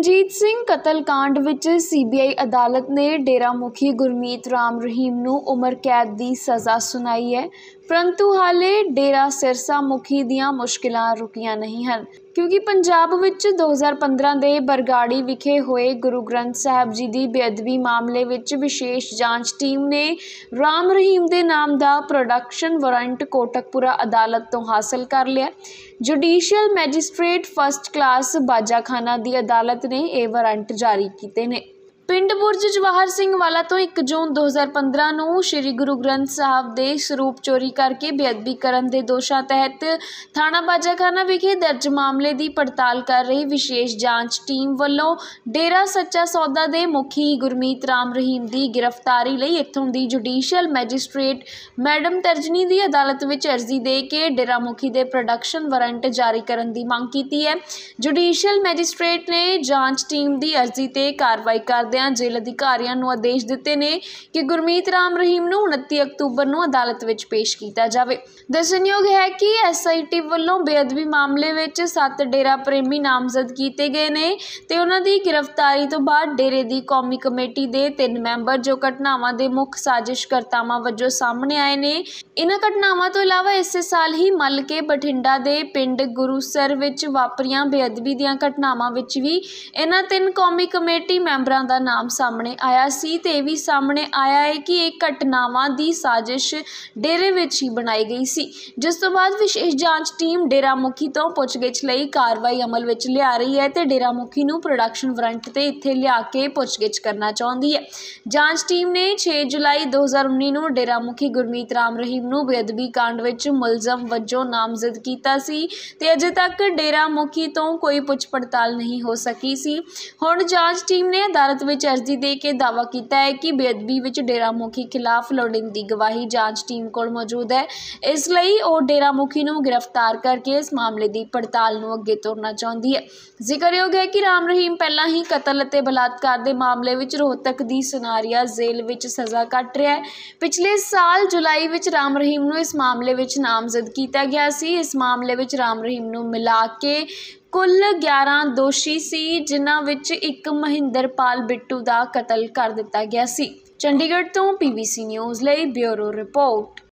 ਰਣਜੀਤ ਸਿੰਘ ਕਤਲकांड ਵਿੱਚ ਸੀਬੀਆਈ ਅਦਾਲਤ ਨੇ ਡੇਰਾ ਮੁਖੀ ਗੁਰਮੀਤ ਰਾਮ ਰਹੀਮ ਨੂੰ ਉਮਰ ਕੈਦ ਦੀ ਸਜ਼ਾ ਸੁਣਾਈ ਹੈ ਪਰੰਤੂ ਹਾਲੇ ਡੇਰਾ ਸਿਰਸਾ ਮੁਖੀ ਦੀਆਂ ਮੁਸ਼ਕਲਾਂ ਰੁਕੀਆਂ ਨਹੀਂ ਹਨ ਕਿਉਂਕਿ ਪੰਜਾਬ ਵਿੱਚ 2015 ਦੇ ਬਰਗਾੜੀ ਵਿਖੇ ਹੋਏ ਗੁਰੂ ਗ੍ਰੰਥ ਸਾਹਿਬ ਜੀ ਦੀ ਬੇਅਦਬੀ ਮਾਮਲੇ ਵਿੱਚ ਵਿਸ਼ੇਸ਼ ਜਾਂਚ ਟੀਮ ਨੇ ਰਾਮ ਰਹੀਮ ਦੇ ਨਾਮ ਦਾ ਪ੍ਰੋਡਕਸ਼ਨ ਵਾਰੰਟ ਕੋਟਕਪੁਰਾ ਅਦਾਲਤ ਤੋਂ ਹਾਸਲ ਕਰ ਲਿਆ judicial magistrate first class Bajakhana ਦੀ ਅਦਾਲਤ ਨੇ ਇਹ ਵਾਰੰਟ ਜਾਰੀ ਕੀਤੇ ਨੇ ਪਿੰਡ ਬੁਰਜ ਜਵਾਹਰ ਸਿੰਘ ਵਾਲਾ ਤੋਂ 1 ਜੂਨ 2015 ਨੂੰ ਸ੍ਰੀ ਗੁਰੂ ਗ੍ਰੰਥ ਸਾਹਿਬ ਦੇ ਸਰੂਪ ਚੋਰੀ ਕਰਕੇ ਬੇਅਦਬੀ ਕਰਨ ਦੇ ਦੋਸ਼ਾਂ ਤਹਿਤ ਥਾਣਾ ਬਾਜਾਖਾਨਾ ਵਿਖੇ ਦਰਜ ਮਾਮਲੇ ਦੀ ਪੜਤਾਲ ਕਰ ਰਹੀ ਵਿਸ਼ੇਸ਼ ਜਾਂਚ ਟੀਮ ਵੱਲੋਂ ਡੇਰਾ ਸੱਚਾ ਸੌਦਾ ਦੇ ਮੁਖੀ ਗੁਰਮੀਤ ਰਾਮ ਰਹੀਮ ਦੀ ਗ੍ਰਿਫਤਾਰੀ ਲਈ ਇੱਥੋਂ ਦੀ ਜੁਡੀਸ਼ੀਅਲ ਮੈਜਿਸਟ੍ਰੇਟ ਮੈਡਮ ਤਰਜਨੀ ਦੀ ਅਦਾਲਤ ਵਿੱਚ ਅਰਜ਼ੀ ਦੇ ਕੇ ਡੇਰਾ ਮੁਖੀ ਦੇ ਪ੍ਰੋਡਕਸ਼ਨ ਵਾਰੰਟ ਜਾਰੀ ਕਰਨ ਦੀ ਮੰਗ ਕੀਤੀ ਹੈ ਜੁਡੀਸ਼ੀਅਲ ਮੈਜਿਸਟ੍ਰੇਟ ਨੇ ਜਾਂਚ ਟੀਮ ਦੀ ਅਰਜ਼ੀ ਤੇ ਕਾਰਵਾਈ ਕਰਦੇ ਕਰਦਿਆਂ ਜੇਲ੍ਹ ਅਧਿਕਾਰੀਆਂ ਨੂੰ ਆਦੇਸ਼ ਦਿੱਤੇ ਨੇ ਕਿ ਗੁਰਮੀਤ ਰਾਮ ਰਹੀਮ ਨੂੰ 29 ਅਕਤੂਬਰ ਨੂੰ ਅਦਾਲਤ ਵਿੱਚ ਪੇਸ਼ ਕੀਤਾ ਜਾਵੇ ਦੱਸਣਯੋਗ ਹੈ ਕਿ ਐਸਆਈਟੀ ਵੱਲੋਂ ਬੇਅਦਬੀ ਮਾਮਲੇ ਵਿੱਚ 7 ਡੇਰਾ ਪ੍ਰੇਮੀ ਨਾਮਜ਼ਦ ਕੀਤੇ ਗਏ ਨੇ ਤੇ ਉਹਨਾਂ ਦੀ ਗ੍ਰਿਫਤਾਰੀ ਤੋਂ ਬਾਅਦ ਡੇਰੇ ਦੀ ਕੌਮੀ ਕਮੇਟੀ ਦੇ ਤਿੰਨ ਮੈਂਬਰ ਜੋ ਘਟਨਾਵਾਂ ਦੇ ਮੁੱਖ ਸਾਜ਼ਿਸ਼ਕਰਤਾਵਾਂ ਵਜੋਂ ਸਾਹਮਣੇ ਆਏ ਨੇ ਇਹਨਾਂ ਘਟਨਾਵਾਂ ਤੋਂ ਇਲਾਵਾ ਇਸੇ ਸਾਲ ਹੀ ਮਲਕੇ ਬਠਿੰਡਾ ਦੇ ਪਿੰਡ ਗੁਰੂਸਰ ਵਿੱਚ ਵਾਪਰੀਆਂ ਬੇਅਦਬੀ ਦੀਆਂ ਘਟਨਾਵਾਂ ਵਿੱਚ ਵੀ ਇਹਨਾਂ ਤਿੰਨ ਕੌਮੀ ਕਮੇਟੀ ਮੈਂਬਰਾਂ ਦਾ ਨਾਮ ਸਾਹਮਣੇ ਆਇਆ ਸੀ ਤੇ ਇਹ ਵੀ ਸਾਹਮਣੇ ਆਇਆ ਹੈ ਕਿ ਇਹ ਘਟਨਾਵਾਂ ਦੀ ਸਾਜ਼ਿਸ਼ ਡੇਰੇ ਵਿੱਚ ਹੀ ਬਣਾਈ ਗਈ ਸੀ ਜਿਸ ਤੋਂ ਬਾਅਦ ਵਿਸ਼ੇਸ਼ ਜਾਂਚ ਟੀਮ ਡੇਰਾ ਮੁਖੀ ਤੋਂ ਪੁੱਛਗਿੱਛ ਲਈ ਕਾਰਵਾਈ ਅਮਲ ਵਿੱਚ ਲਿਆ ਰਹੀ ਹੈ ਤੇ ਡੇਰਾ ਮੁਖੀ ਨੂੰ ਪ੍ਰੋਡਕਸ਼ਨ ਵਾਰੰਟ ਤੇ ਇੱਥੇ ਲਿਆ ਕੇ ਪੁੱਛਗਿੱਛ ਕਰਨਾ ਚਾਹੁੰਦੀ ਹੈ ਜਾਂਚ ਟੀਮ ਨੇ 6 ਜੁਲਾਈ 2019 ਨੂੰ ਡੇਰਾ ਮੁਖੀ ਗੁਰਮੀਤ ਰਾਮ ਰਹੀਮ ਨੂੰ ਬੇਅਦਬੀ ਕਾਂਡ ਵਿੱਚ ਮਲਜ਼ਮ ਵਜੋਂ ਨਾਮਜ਼ਦ ਕੀਤਾ ਸੀ ਤੇ ਅਜੇ ਤੱਕ ਡੇਰਾ ਮੁਖੀ ਤੋਂ ਕੋਈ ਪੁੱਛ ਪੜਤਾਲ ਨਹੀਂ ਹੋ ਸਕੀ ਸੀ ਹੁਣ ਜਾਂਚ ਟੀਮ ਨੇ ਅਦਾਲਤ ਵਿੱਚ ਅਰਜ਼ੀ ਦੇ ਕੇ ਦਾਵਾ ਕੀਤਾ ਹੈ ਕਿ ਬੇਅਦਬੀ ਵਿੱਚ ਡੇਰਾ ਮੁਖੀ ਖਿਲਾਫ ਲੋੜੀਂਦੀ ਗਵਾਹੀ ਜਾਂਚ ਟੀਮ ਕੋਲ ਮੌਜੂਦ ਹੈ ਇਸ ਲਈ ਉਹ ਡੇਰਾ ਮੁਖੀ ਨੂੰ ਗ੍ਰਿਫਤਾਰ ਕਰਕੇ ਇਸ ਮਾਮਲੇ ਦੀ ਪੜਤਾਲ ਨੂੰ ਅੱਗੇ ਤੋਰਨਾ ਚਾਹੁੰਦੀ ਹੈ ਜ਼ਿਕਰਯੋਗ ਹੈ ਕਿ ਰਾਮ ਰਹੀਮ ਪਹਿਲਾਂ ਹੀ ਕਤਲ ਅਤੇ ਬਲਾਤਕਾਰ ਦੇ ਮਾਮਲੇ ਵਿੱਚ ਰੋਹਤਕ ਦੀ ਸਨਾਰੀਆ ਜ਼ੇਲ੍ਹ ਵਿੱਚ ਸਜ਼ਾ ਕੱਟ ਰਿਹਾ ਹੈ ਪਿਛਲੇ ਸਾਲ ਜੁਲਾਈ ਵਿੱਚ ਰਾਮ ਰਹੀਮ ਨੂੰ ਇਸ ਮਾਮਲੇ ਵਿੱਚ ਨਾਮਜ਼ਦ ਕੀਤਾ ਗਿਆ ਸੀ ਇਸ ਮਾਮਲੇ ਵਿੱਚ ਰਾਮ ਰਹੀਮ ਨੂੰ ਮਿਲਾ ਕੇ ਕੁੱਲ 11 ਦੋਸ਼ੀ ਸੀ ਜਿਨ੍ਹਾਂ ਵਿੱਚ ਇੱਕ ਮਹਿੰਦਰਪਾਲ ਬਿੱਟੂ ਦਾ ਕਤਲ ਕਰ ਦਿੱਤਾ ਗਿਆ ਸੀ ਚੰਡੀਗੜ੍ਹ ਤੋਂ ਪੀਵੀਸੀ ਨਿਊਜ਼ ਲਈ ਬਿਊਰੋ ਰਿਪੋਰਟ